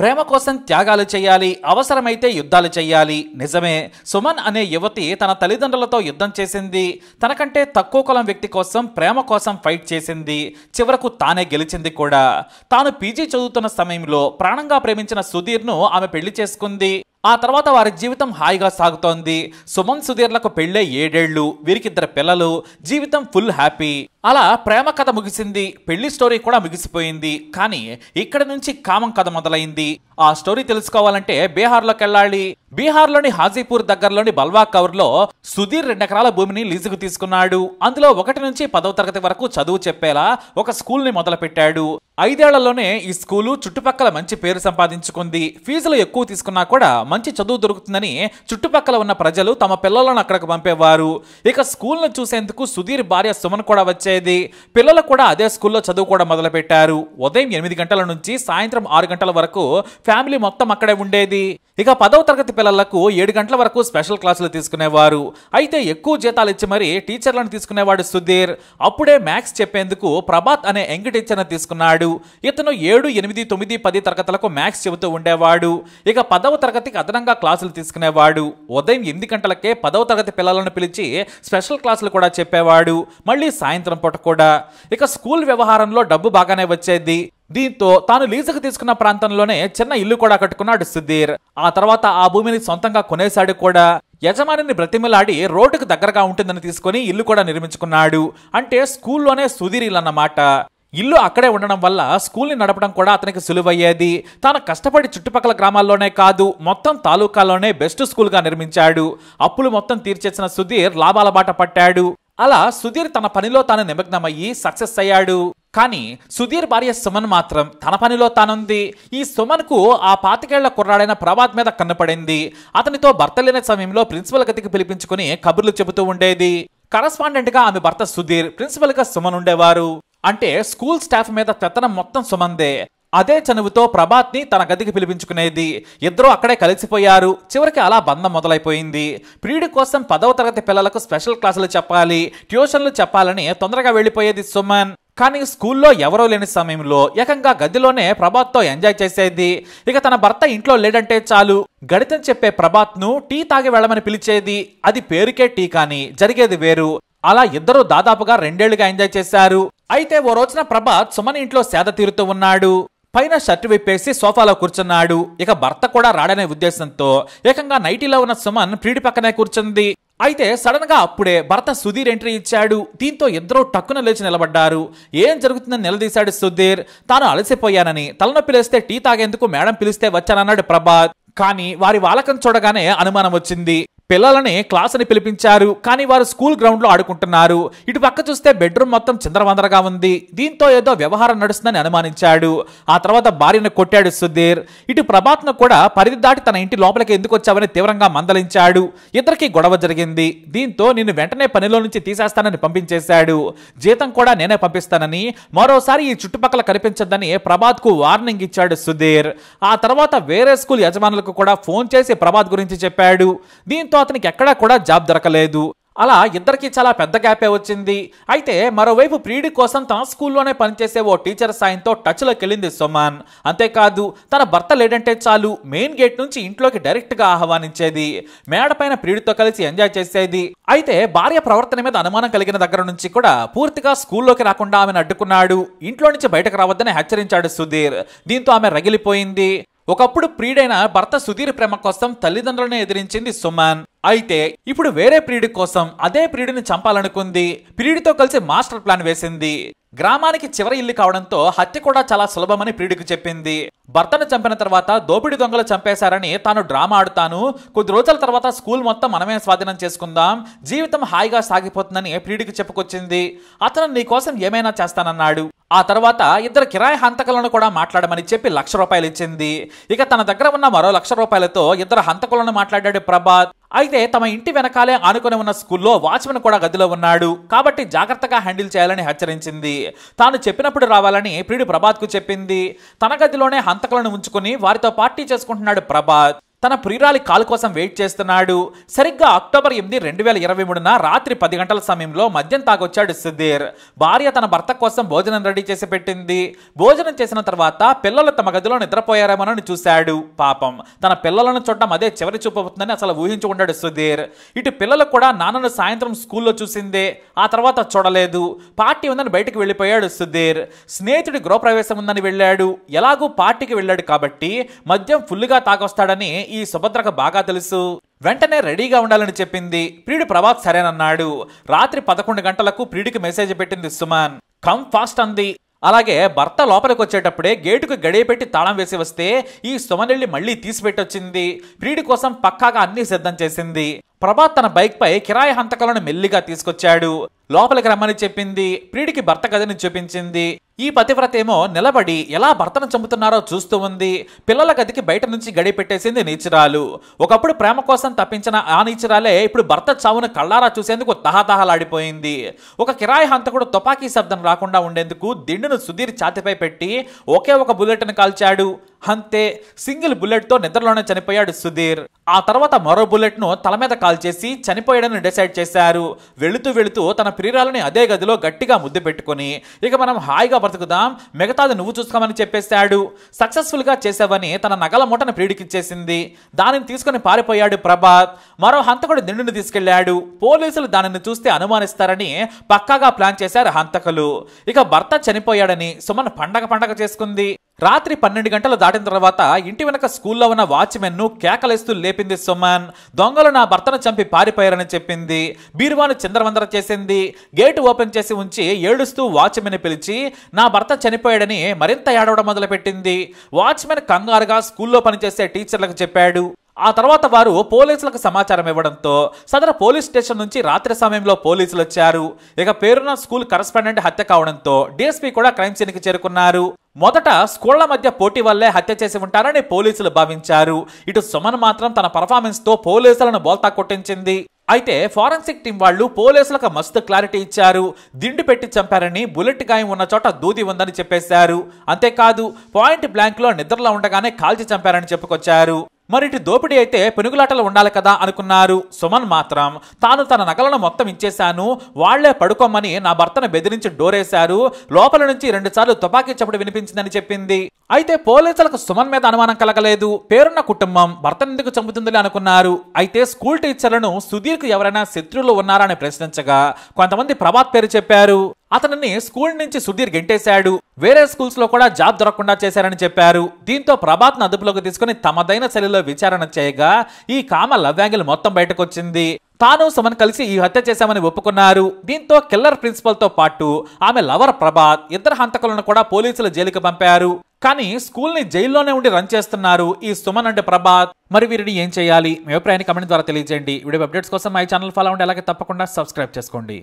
ప్రేమ కోసం త్యాగాలు చేయాలి అవసరమైతే యుద్ధాలు చేయాలి నిజమే సుమన్ అనే యువతి తన తల్లిదండ్రులతో యుద్ధం చేసింది తనకంటే తక్కువ కులం వ్యక్తి కోసం ప్రేమ కోసం ఫైట్ చేసింది చివరకు తానే గెలిచింది కూడా తాను పీజీ చదువుతున్న సమయంలో ప్రాణంగా ప్రేమించిన సుధీర్ను ఆమె పెళ్లి చేసుకుంది ఆ తర్వాత వారి జీవితం హాయిగా సాగుతోంది సుమన్ సుధీర్లకు పెళ్ళే ఏడేళ్లు వీరికిద్దరు పిల్లలు జీవితం ఫుల్ హ్యాపీ అలా ప్రేమ కథ ముగిసింది పెళ్లి స్టోరీ కూడా ముగిసిపోయింది కానీ ఇక్కడ నుంచి కామం కథ మొదలైంది ఆ స్టోరీ తెలుసుకోవాలంటే బీహార్లోకి వెళ్ళాలి బీహార్లోని హాజీపూర్ దగ్గరలోని బల్వా కవర్లో సుధీర్ రెండెకరాల భూమిని లీజుకు తీసుకున్నాడు అందులో ఒకటి నుంచి పదవ తరగతి వరకు చదువు చెప్పేలా ఒక స్కూల్ని మొదలుపెట్టాడు ఐదేళ్లలోనే ఈ స్కూలు చుట్టుపక్కల మంచి పేరు సంపాదించుకుంది ఫీజులు ఎక్కువ తీసుకున్నా కూడా మంచి చదువు దొరుకుతుందని చుట్టుపక్కల ఉన్న ప్రజలు తమ పిల్లలను అక్కడికి పంపేవారు ఇక స్కూల్ను చూసేందుకు సుధీర్ భార్య సుమన్ కూడా వచ్చేది పిల్లలు కూడా అదే స్కూల్లో చదువు కూడా మొదలుపెట్టారు ఉదయం ఎనిమిది గంటల నుంచి సాయంత్రం ఆరు గంటల వరకు ఫ్యామిలీ మొత్తం అక్కడే ఉండేది ఇక పదవ తరగతి పాఠశాలలకు ఏడు గంటల వరకు స్పెషల్ క్లాసులు తీసుకునేవారు అయితే ఎక్కువ జీతాలు ఇచ్చి మరీ టీచర్లను తీసుకునేవాడు సుధీర్ అప్పుడే మ్యాథ్స్ చెప్పేందుకు ప్రభాత్ అనే యంగ్ టీచర్ను తీసుకున్నాడు ఇతను ఏడు ఎనిమిది తొమ్మిది పది తరగతులకు మ్యాథ్స్ చెబుతూ ఉండేవాడు ఇక పదవ తరగతికి అదనంగా క్లాసులు తీసుకునేవాడు ఉదయం ఎనిమిది గంటలకే పదవ తరగతి పిల్లలను పిలిచి స్పెషల్ క్లాసులు కూడా చెప్పేవాడు మళ్ళీ సాయంత్రం పూట కూడా ఇక స్కూల్ వ్యవహారంలో డబ్బు బాగానే వచ్చేది దీంతో తాను లీజుకు తీసుకున్న ప్రాంతంలోనే చిన్న ఇల్లు కూడా కట్టుకున్నాడు సుధీర్ ఆ తర్వాత ఆ భూమిని సొంతంగా కొనేశాడు కూడా యజమానిని బ్రతిమలాడి రోడ్డుకు దగ్గరగా ఉంటుందని తీసుకుని ఇల్లు కూడా నిర్మించుకున్నాడు అంటే స్కూల్లోనే సుధీర్ అన్నమాట ఇల్లు అక్కడే ఉండడం వల్ల స్కూల్ని నడపడం కూడా అతనికి సులువయ్యేది తాను కష్టపడి చుట్టుపక్కల గ్రామాల్లోనే కాదు మొత్తం తాలూకాలోనే బెస్ట్ స్కూల్గా నిర్మించాడు అప్పులు మొత్తం తీర్చేసిన సుధీర్ లాభాల బాట పట్టాడు అలా సుధీర్ తన పనిలో తాను నిమగ్నమయ్యి సక్సెస్ అయ్యాడు కానీ సుధీర్ భార్య సుమన్ మాత్రం తన పనిలో తానుంది ఈ సుమన్కు ఆ పాతికేళ్ల కుర్రాడైన ప్రభాత్ మీద కన్నుపడింది అతనితో భర్త లేని సమయంలో ప్రిన్సిపల్ గదికి పిలిపించుకుని కబుర్లు చెబుతూ ఉండేది కరస్పాండెంట్గా ఆమె భర్త సుధీర్ ప్రిన్సిపల్గా సుమన్ ఉండేవారు అంటే స్కూల్ స్టాఫ్ మీద పెత్తనం మొత్తం సుమందే అదే చనువుతో ప్రభాత్ని తన గదికి పిలిపించుకునేది ఇద్దరూ అక్కడే కలిసిపోయారు చివరికి అలా బంధం మొదలైపోయింది ప్రియుడి కోసం పదవ తరగతి పిల్లలకు స్పెషల్ క్లాసులు చెప్పాలి ట్యూషన్లు చెప్పాలని తొందరగా వెళ్ళిపోయేది సుమన్ కానీ స్కూల్లో ఎవరో లేని సమయంలో ఏకంగా గదిలోనే ప్రభాత్తో ఎంజాయ్ చేసేది ఇక తన భర్త ఇంట్లో లేడంటే చాలు గణితం చెప్పే ప్రభాత్ను టీ తాగి వెళ్ళమని పిలిచేది అది పేరుకే టీ కానీ జరిగేది వేరు అలా ఇద్దరు దాదాపుగా రెండేళ్లుగా ఎంజాయ్ చేశారు అయితే ఓ రోజున ప్రభాత్ సుమన్ ఇంట్లో సేద తీరుతూ ఉన్నాడు పైన షర్టు విప్పేసి సోఫాలో కూర్చున్నాడు ఇక భర్త కూడా రాడనే ఉద్దేశంతో ఏకంగా నైటీలో ఉన్న సుమన్ ప్రీడి పక్కనే కూర్చుంది అయితే సడన్ గా అప్పుడే భర్త సుధీర్ ఎంట్రీ ఇచ్చాడు దీంతో ఇద్దరూ టక్కున లేచి నిలబడ్డారు ఏం జరుగుతుందని నిలదీశాడు సుధీర్ తాను అలసిపోయానని తలనొప్పి లేస్తే టీ తాగేందుకు మేడం పిలిస్తే వచ్చానన్నాడు ప్రభాత్ కానీ వారి వాలకం చూడగానే అనుమానం వచ్చింది పిల్లలని క్లాస్ అని పిలిపించారు కానీ వారు స్కూల్ గ్రౌండ్లో ఆడుకుంటున్నారు ఇటు పక్క చూస్తే బెడ్రూమ్ మొత్తం చిందరవందరగా ఉంది దీంతో ఏదో వ్యవహారం నడుస్తుందని అనుమానించాడు ఆ తర్వాత భార్యను కొట్టాడు సుధీర్ ఇటు ప్రభాత్ను కూడా పరిధి దాటి తన ఇంటి లోపలికి ఎందుకు వచ్చావని తీవ్రంగా మందలించాడు ఇద్దరికి గొడవ జరిగింది దీంతో నిన్ను వెంటనే పనిలో నుంచి తీసేస్తానని పంపించేశాడు జీతం కూడా నేనే పంపిస్తానని మరోసారి ఈ చుట్టుపక్కల కనిపించద్దని ప్రభాత్కు వార్నింగ్ ఇచ్చాడు సుధీర్ ఆ తర్వాత వేరే స్కూల్ యజమానులకు కూడా ఫోన్ చేసి ప్రభాత్ గురించి చెప్పాడు దీంతో దీంతో అతనికి ఎక్కడా కూడా జాబ్ దొరకలేదు అలా ఇద్దరికి చాలా పెద్ద గ్యాపే వచ్చింది అయితే మరోవైపు ప్రియుడి కోసం తన స్కూల్లోనే పనిచేసే ఓ టీచర్ సాయంతో టచ్లోకి వెళ్ళింది సుమాన్ అంతేకాదు తన భర్త లేడంటే చాలు మెయిన్ గేట్ నుంచి ఇంట్లోకి డైరెక్ట్గా ఆహ్వానించేది మేడపైన ప్రియుడితో కలిసి ఎంజాయ్ చేసేది అయితే భార్య ప్రవర్తన మీద అనుమానం కలిగిన దగ్గర నుంచి కూడా పూర్తిగా స్కూల్లోకి రాకుండా ఆమెను అడ్డుకున్నాడు ఇంట్లో నుంచి బయటకు రావద్దని హెచ్చరించాడు సుధీర్ దీంతో ఆమె రగిలిపోయింది ఒకప్పుడు ప్రియుడైన భర్త సుధీర్ ప్రేమ కోసం తల్లిదండ్రులను ఎదిరించింది సుమన్ అయితే ఇప్పుడు వేరే ప్రియుడి కోసం అదే ప్రియుడిని చంపాలనుకుంది ప్రియుడితో కలిసి మాస్టర్ ప్లాన్ వేసింది గ్రామానికి చివరి ఇల్లు కావడంతో హత్య కూడా చాలా సులభమని ప్రియుడికి చెప్పింది భర్తను చంపిన తర్వాత దోపిడి దొంగలు చంపేశారని తాను డ్రామా ఆడుతాను కొద్ది రోజుల తర్వాత స్కూల్ మొత్తం మనమే స్వాధీనం చేసుకుందాం జీవితం హాయిగా సాగిపోతుందని ప్రియుడికి చెప్పుకొచ్చింది అతను నీకోసం ఏమైనా చేస్తానన్నాడు ఆ తర్వాత ఇద్దరు కిరాయి హంతకులను కూడా మాట్లాడమని చెప్పి లక్ష రూపాయలు ఇచ్చింది ఇక తన దగ్గర ఉన్న మరో లక్ష రూపాయలతో ఇద్దరు హంతకులను మాట్లాడాడు ప్రభాత్ అయితే తమ ఇంటి వెనకాలే ఆనుకొని ఉన్న స్కూల్లో వాచ్మెన్ కూడా గదిలో ఉన్నాడు కాబట్టి జాగ్రత్తగా హ్యాండిల్ చేయాలని హెచ్చరించింది తాను చెప్పినప్పుడు రావాలని ప్రియుడు కు చెప్పింది తన గదిలోనే హంతకులను ఉంచుకుని వారితో పార్టీ చేసుకుంటున్నాడు ప్రభాత్ తన ప్రియురాలి కాల్ కోసం వెయిట్ చేస్తున్నాడు సరిగ్గా అక్టోబర్ ఎనిమిది రెండు వేల ఇరవై మూడున రాత్రి పది గంటల సమయంలో మద్యం తాగొచ్చాడు సుధీర్ భార్య తన భర్త కోసం భోజనం రెడీ చేసి పెట్టింది భోజనం చేసిన తర్వాత పిల్లలు తమ గదిలో నిద్రపోయారేమోనని చూశాడు పాపం తన పిల్లలను చూడటం అదే చివరి చూపబోతుందని అసలు ఊహించుకుంటాడు సుధీర్ ఇటు పిల్లలు కూడా నాన్నను సాయంత్రం స్కూల్లో చూసిందే ఆ తర్వాత చూడలేదు పార్టీ ఉందని బయటకు వెళ్ళిపోయాడు సుధీర్ స్నేహితుడి గృహప్రవేశం ఉందని వెళ్ళాడు ఎలాగూ పార్టీకి వెళ్ళాడు కాబట్టి మద్యం ఫుల్గా తాగొస్తాడని ఈ సుభద్రకు బాగా తెలుసు వెంటనే రెడీగా ఉండాలని చెప్పింది ప్రియుడు ప్రభాత్ సరేనన్నాడు రాత్రి పదకొండు గంటలకు ప్రియుడికి మెసేజ్ పెట్టింది సుమన్ కమ్ ఫాస్ట్ అంది అలాగే భర్త లోపలికి వచ్చేటప్పుడే గేటుకు గడియ పెట్టి తాళం వేసి వస్తే ఈ సుమనెళ్ళి మళ్ళీ తీసిపెట్టొచ్చింది ప్రియుడి కోసం పక్కాగా అన్ని సిద్ధం చేసింది ప్రభాత్ తన బైక్ పై కిరాయి హంతకాలను మెల్లిగా తీసుకొచ్చాడు లోపలికి రమ్మని చెప్పింది ప్రియుడికి భర్త గదిని చూపించింది ఈ పతివ్రత ఏమో నిలబడి ఎలా భర్తను చంపుతున్నారో చూస్తూ ఉంది పిల్లల గదికి బయట నుంచి గడి పెట్టేసింది నీచురాలు ఒకప్పుడు ప్రేమ కోసం తప్పించిన ఆ నీచురాలే ఇప్పుడు భర్త చావును కళ్ళారా చూసేందుకు తహతహలాడిపోయింది ఒక కిరాయి హంతకుడు తుపాకీ శబ్దం రాకుండా ఉండేందుకు దిండును సుధీర్ ఛాతిపై పెట్టి ఒకే ఒక బుల్లెట్ను కాల్చాడు అంతే సింగిల్ బుల్లెట్తో నిద్రలోనే చనిపోయాడు సుధీర్ ఆ తర్వాత మరో బుల్లెట్ను తల మీద కాల్ చేసి చనిపోయాడని డిసైడ్ చేశారు వెళుతూ వెళుతూ తన ప్రియురాలని అదే గదిలో గట్టిగా ముద్దు పెట్టుకుని ఇక మనం హాయిగా బ్రతుకుదాం మిగతాది నువ్వు చూసుకోమని చెప్పేశాడు సక్సెస్ఫుల్గా చేసావని తన నగల మూటను ప్రియుడికిచ్చేసింది దానిని తీసుకుని పారిపోయాడు ప్రభాత్ మరో హంతకుడు నిండుని తీసుకెళ్లాడు పోలీసులు దానిని చూస్తే అనుమానిస్తారని పక్కాగా ప్లాన్ చేశారు హంతకులు ఇక భర్త చనిపోయాడని సుమన్ పండగ పండగ చేసుకుంది రాత్రి పన్నెండు గంటలు దాటిన తర్వాత ఇంటి వెనక స్కూల్లో ఉన్న వాచ్మెన్ను కేకలేస్తూ లేపింది సుమన్ దొంగలు నా భర్తను చంపి పారిపోయారని చెప్పింది బీరువాను చంద్రవందర చేసింది గేటు ఓపెన్ చేసి ఉంచి ఏడుస్తూ వాచ్మెన్ పిలిచి నా భర్త చనిపోయాడని మరింత ఏడవడం మొదలుపెట్టింది వాచ్మెన్ కంగారుగా స్కూల్లో పనిచేసే టీచర్లకు చెప్పాడు ఆ తర్వాత వారు పోలీసులకు సమాచారం ఇవ్వడంతో సదర పోలీస్ స్టేషన్ నుంచి రాత్రి సమయంలో పోలీసులు వచ్చారు ఇక పేరున్న స్కూల్ కరస్పాండెంట్ హత్య కావడంతో డిఎస్పీ కూడా క్రైమ్ సీన్కి చేరుకున్నారు మొదట స్కూళ్ల మధ్య పోటీ వల్లే హత్య చేసి ఉంటారని పోలీసులు భావించారు ఇటు సుమన్ మాత్రం తన తో పోలీసులను బోల్తా కొట్టించింది అయితే ఫారెన్సిక్ టీం వాళ్ళు పోలీసులకు మస్తు క్లారిటీ ఇచ్చారు దిండు పెట్టి చంపారని బుల్లెట్ గాయం ఉన్న చోట దూది ఉందని చెప్పేశారు అంతేకాదు పాయింట్ బ్లాంక్లో నిద్రలో ఉండగానే కాల్చి చంపారని చెప్పుకొచ్చారు మరిటి దోపిడీ అయితే పెనుగులాటలు ఉండాలి కదా అనుకున్నారు సుమన్ మాత్రం తాను తన నగలను మొత్తం ఇచ్చేశాను వాళ్లే పడుకోమని నా భర్తను బెదిరించి డోరేశారు లోపల నుంచి రెండుసార్లు తుపాకీ చప్పుడు వినిపించిందని చెప్పింది అయితే పోలీసులకు సుమన్ మీద అనుమానం కలగలేదు పేరున్న కుటుంబం భర్త ఎందుకు చంపుతుందిలే అనుకున్నారు అయితే స్కూల్ టీచర్లను సుధీర్కు ఎవరైనా శత్రువులు ఉన్నారని ప్రశ్నించగా కొంతమంది ప్రభాత్ పేరు చెప్పారు అతనిని స్కూల్ నుంచి సుధీర్ గెంటేశాడు వేరే స్కూల్స్ లో కూడా జాబ్ దొరకకుండా చేశారని చెప్పారు దీంతో ప్రభాత్ను అదుపులోకి తీసుకుని తమదైన శైలిలో విచారణ చేయగా ఈ కామ లవ్యాంగిల్ మొత్తం బయటకొచ్చింది తాను సుమన్ కలిసి ఈ హత్య చేశామని ఒప్పుకున్నారు దీంతో కిల్లర్ తో పాటు ఆమె లవర్ ప్రభాత్ ఇద్దరు హంతకులను కూడా పోలీసుల జైలుకి పంపారు కానీ స్కూల్ని జైల్లోనే ఉండి రన్ చేస్తున్నారు ఈ సుమన్ అంటే ప్రభాత్ మరి వీరిని ఏం చేయాలి మీ అభిప్రాయాన్ని కమెంట్ ద్వారా తెలియజేయండి వీడియో అప్డేట్స్ కోసం మై ఛానల్ ఫాలో ఉండి అలాగే తప్పకుండా సబ్స్క్రైబ్ చేసుకోండి